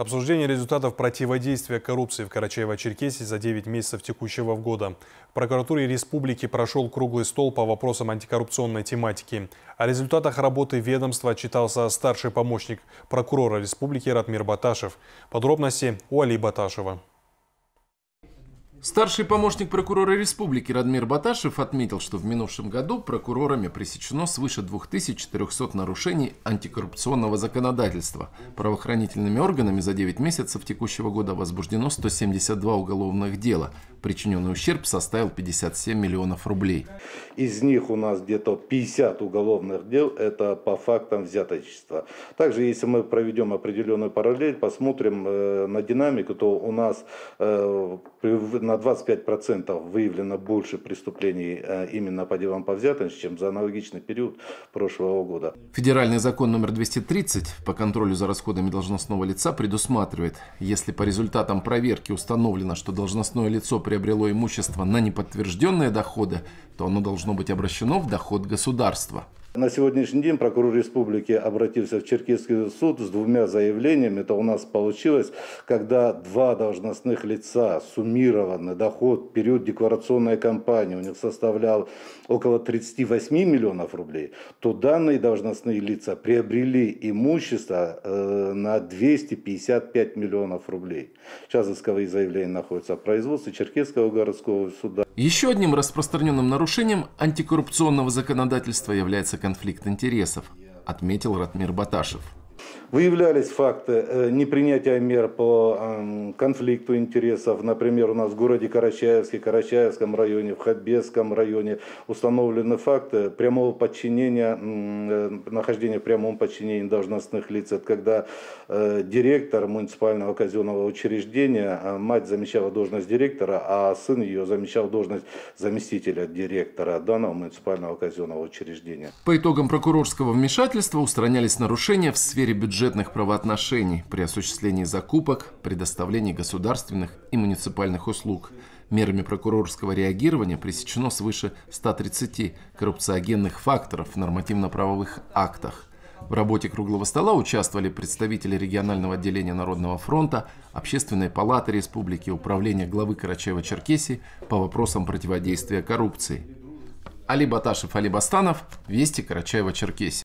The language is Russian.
Обсуждение результатов противодействия коррупции в Карачаево-Черкесии за 9 месяцев текущего года. В прокуратуре республики прошел круглый стол по вопросам антикоррупционной тематики. О результатах работы ведомства отчитался старший помощник прокурора республики Ратмир Баташев. Подробности у Али Баташева. Старший помощник прокурора республики Радмир Баташев отметил, что в минувшем году прокурорами пресечено свыше 2400 нарушений антикоррупционного законодательства. Правоохранительными органами за 9 месяцев текущего года возбуждено 172 уголовных дела. Причиненный ущерб составил 57 миллионов рублей. Из них у нас где-то 50 уголовных дел – это по фактам взяточества. Также, если мы проведем определенную параллель, посмотрим э, на динамику, то у нас э, на 25% выявлено больше преступлений э, именно по делам по взятым, чем за аналогичный период прошлого года. Федеральный закон номер 230 по контролю за расходами должностного лица предусматривает, если по результатам проверки установлено, что должностное лицо приобрело имущество на неподтвержденные доходы, то оно должно быть обращено в доход государства. На сегодняшний день прокурор республики обратился в Черкесский суд с двумя заявлениями. Это у нас получилось, когда два должностных лица суммированный доход в период декларационной кампании у них составлял около 38 миллионов рублей, то данные должностные лица приобрели имущество э, на 255 миллионов рублей. Сейчас исковые заявления находятся в производстве Черкесского городского суда. Еще одним распространенным нарушением антикоррупционного законодательства является конфликт интересов, отметил Ратмир Баташев. Выявлялись факты э, непринятия мер по конфликту интересов. Например, у нас в городе Карачаевске, Карачаевском районе, в Хабесском районе установлены факты прямого подчинения, э, нахождения в прямом подчинении должностных лиц. Это когда э, директор муниципального казенного учреждения, а, мать замещала должность директора, а сын ее замещал должность заместителя директора данного муниципального казенного учреждения. По итогам прокурорского вмешательства устранялись нарушения в сфере бюджета бюджетных правоотношений при осуществлении закупок, предоставлении государственных и муниципальных услуг. Мерами прокурорского реагирования пресечено свыше 130 коррупциогенных факторов в нормативно-правовых актах. В работе круглого стола участвовали представители регионального отделения Народного фронта, Общественной палаты республики, управления главы Карачаева-Черкесии по вопросам противодействия коррупции. Али Баташев, Али Бастанов, Вести Карачаева-Черкесия.